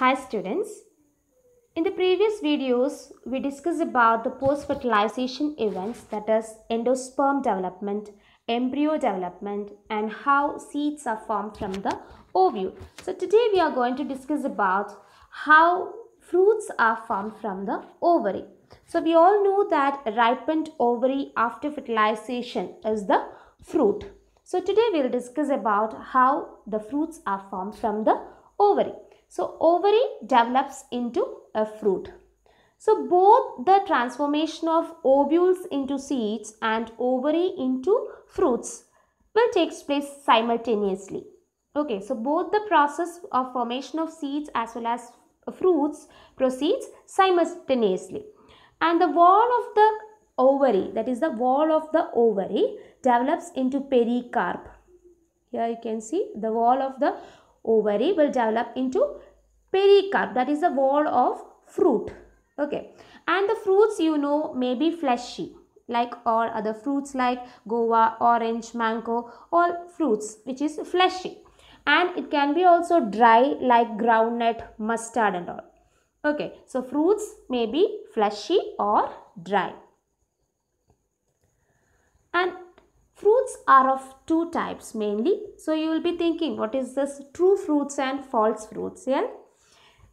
Hi students, in the previous videos we discussed about the post-fertilization events that is endosperm development, embryo development and how seeds are formed from the ovule. So today we are going to discuss about how fruits are formed from the ovary. So we all know that ripened ovary after fertilization is the fruit. So today we will discuss about how the fruits are formed from the ovary. So ovary develops into a fruit. So both the transformation of ovules into seeds and ovary into fruits will take place simultaneously. Okay, so both the process of formation of seeds as well as fruits proceeds simultaneously. And the wall of the ovary, that is the wall of the ovary develops into pericarp. Here you can see the wall of the ovary will develop into pericarp that is the wall of fruit okay and the fruits you know may be fleshy like all other fruits like guava orange mango all fruits which is fleshy and it can be also dry like groundnut mustard and all okay so fruits may be fleshy or dry and fruits are of two types mainly so you will be thinking what is this true fruits and false fruits yeah?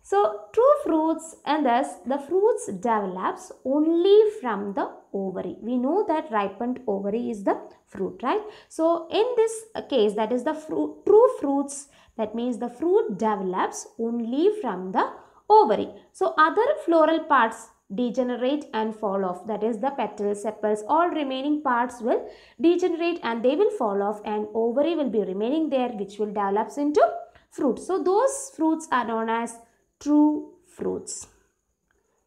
So true fruits and thus the fruits develops only from the ovary. We know that ripened ovary is the fruit, right? So in this case that is the fruit, true fruits that means the fruit develops only from the ovary. So other floral parts degenerate and fall off that is the petals sepals all remaining parts will degenerate and they will fall off and ovary will be remaining there which will develops into fruit so those fruits are known as true fruits.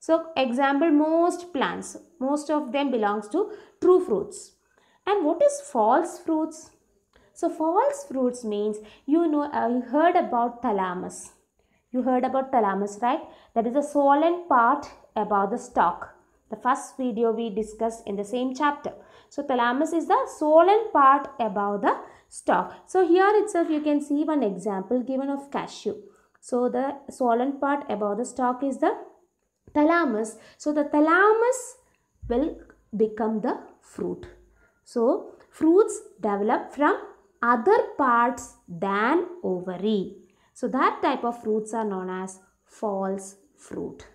So example most plants, most of them belongs to true fruits. And what is false fruits? So false fruits means you know uh, you heard about thalamus. You heard about thalamus, right? That is the swollen part above the stalk. The first video we discussed in the same chapter. So thalamus is the swollen part above the stalk. So here itself you can see one example given of cashew. So the swollen part above the stalk is the thalamus. So the thalamus will become the fruit. So fruits develop from other parts than ovary. So that type of fruits are known as false fruit.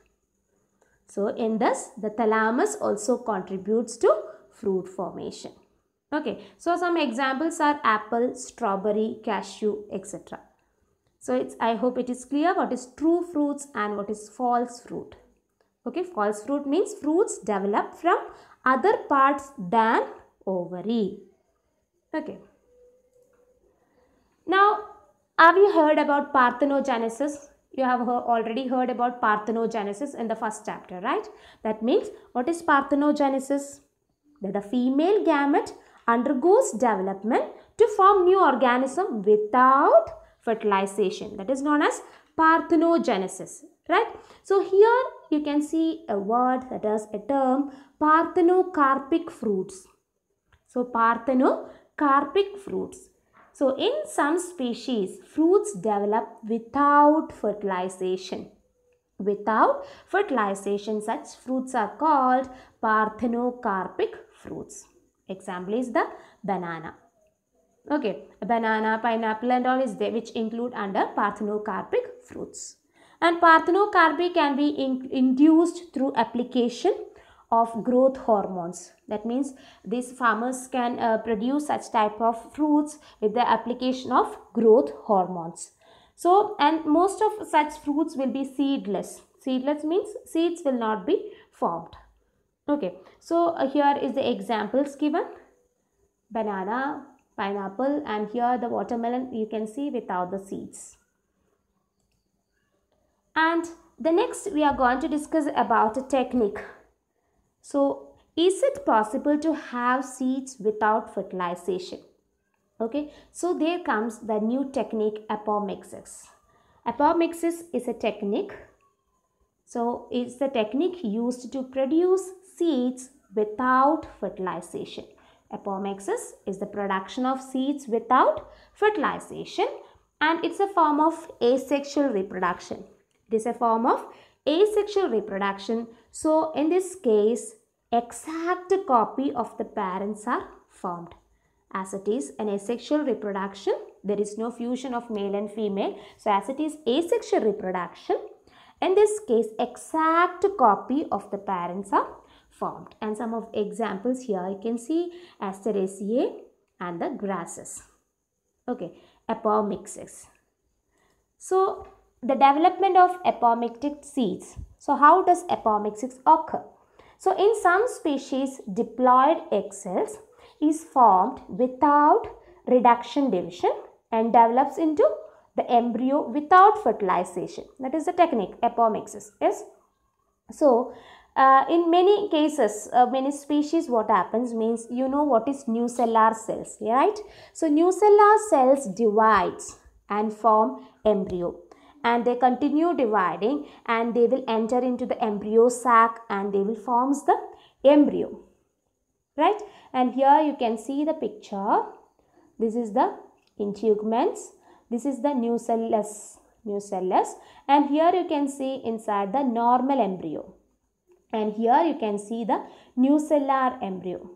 So in this the thalamus also contributes to fruit formation. Okay, so some examples are apple, strawberry, cashew, etc. So it's, I hope it is clear what is true fruits and what is false fruit. Okay, false fruit means fruits develop from other parts than ovary. Okay. Now, have you heard about parthenogenesis? You have already heard about parthenogenesis in the first chapter, right? That means, what is parthenogenesis? That the female gamete undergoes development to form new organism without fertilization that is known as parthenogenesis right so here you can see a word that is a term parthenocarpic fruits so parthenocarpic fruits so in some species fruits develop without fertilization without fertilization such fruits are called parthenocarpic fruits example is the banana okay banana pineapple and all is there which include under parthenocarpic fruits and parthenocarpy can be in, induced through application of growth hormones that means these farmers can uh, produce such type of fruits with the application of growth hormones so and most of such fruits will be seedless seedless means seeds will not be formed okay so uh, here is the examples given banana pineapple and here the watermelon you can see without the seeds. And the next we are going to discuss about a technique. So is it possible to have seeds without fertilization? Okay, so there comes the new technique apomixis. Apomixis is a technique. So it's the technique used to produce seeds without fertilization. Apomixis is the production of seeds without fertilization and it's a form of asexual reproduction. It is a form of asexual reproduction. So in this case, exact copy of the parents are formed. As it is an asexual reproduction, there is no fusion of male and female. So as it is asexual reproduction, in this case, exact copy of the parents are formed. And some of examples here you can see Asteraceae and the grasses. Okay, apomixes. So, the development of apomictic seeds. So, how does apomixes occur? So, in some species, diploid egg cells is formed without reduction division and develops into the embryo without fertilization. That is the technique, apomixes. Yes. So, uh, in many cases, uh, many species, what happens means you know what is new cellular cells, right? So new cellular cells divides and form embryo and they continue dividing and they will enter into the embryo sac and they will forms the embryo, right? And here you can see the picture. This is the integuments. This is the new new cellus, and here you can see inside the normal embryo and here you can see the nucellar embryo.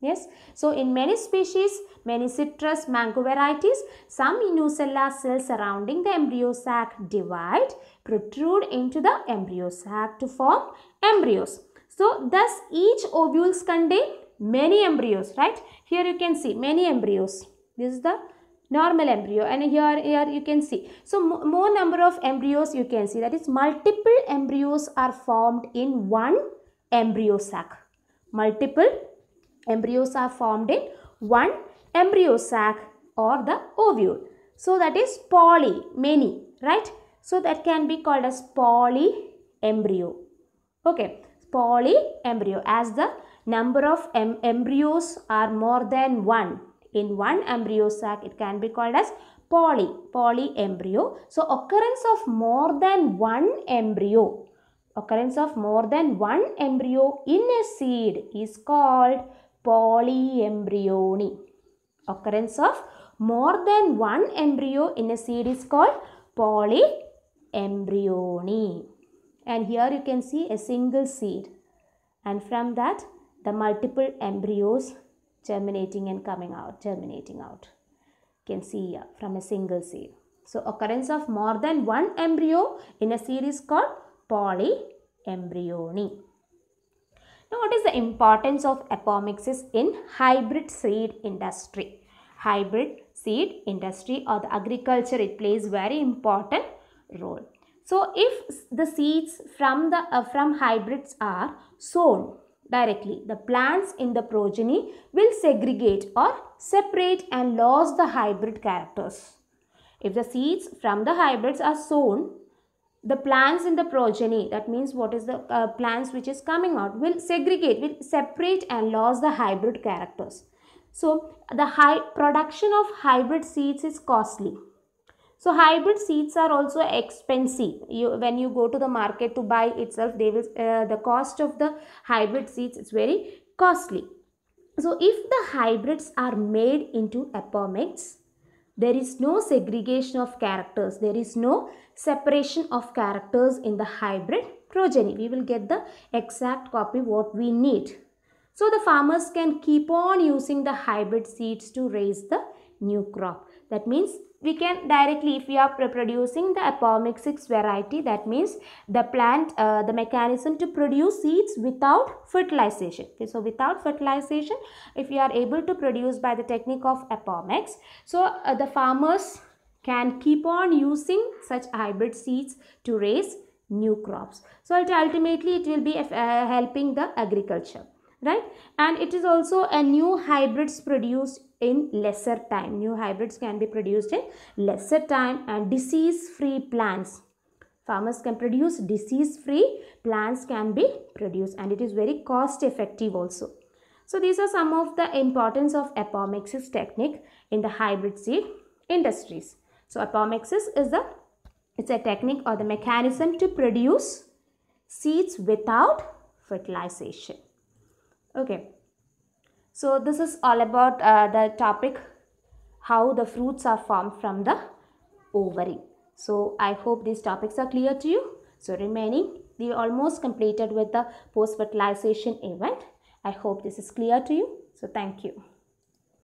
Yes, so in many species, many citrus mango varieties, some nucellar cells surrounding the embryo sac divide, protrude into the embryo sac to form embryos. So thus each ovules contain many embryos, right? Here you can see many embryos. This is the normal embryo and here, here you can see so more number of embryos you can see that is multiple embryos are formed in one embryo sac multiple embryos are formed in one embryo sac or the ovule so that is poly many right so that can be called as poly embryo okay poly embryo as the number of em embryos are more than one in one embryo sac, it can be called as poly, polyembryo. So, occurrence of more than one embryo, occurrence of more than one embryo in a seed is called polyembryony. Occurrence of more than one embryo in a seed is called polyembryony. And here you can see a single seed. And from that, the multiple embryos terminating and coming out, terminating out. You can see here from a single cell. So occurrence of more than one embryo in a series called polyembryony. Now what is the importance of apomixis in hybrid seed industry? Hybrid seed industry or the agriculture it plays very important role. So if the seeds from the uh, from hybrids are sown directly. The plants in the progeny will segregate or separate and lose the hybrid characters. If the seeds from the hybrids are sown, the plants in the progeny, that means what is the uh, plants which is coming out, will segregate, will separate and lose the hybrid characters. So, the high production of hybrid seeds is costly. So hybrid seeds are also expensive. You, when you go to the market to buy itself, they will uh, the cost of the hybrid seeds is very costly. So if the hybrids are made into apomix, there is no segregation of characters. There is no separation of characters in the hybrid progeny. We will get the exact copy what we need. So the farmers can keep on using the hybrid seeds to raise the new crop. That means we can directly if we are reproducing the apomic variety that means the plant uh, the mechanism to produce seeds without fertilization okay, so without fertilization if we are able to produce by the technique of apomix, so uh, the farmers can keep on using such hybrid seeds to raise new crops so ultimately it will be uh, helping the agriculture right and it is also a new hybrids produced in lesser time new hybrids can be produced in lesser time and disease free plants farmers can produce disease free plants can be produced and it is very cost effective also so these are some of the importance of apomixis technique in the hybrid seed industries so apomixis is the it's a technique or the mechanism to produce seeds without fertilization okay so this is all about uh, the topic how the fruits are formed from the ovary so i hope these topics are clear to you so remaining we almost completed with the post fertilization event i hope this is clear to you so thank you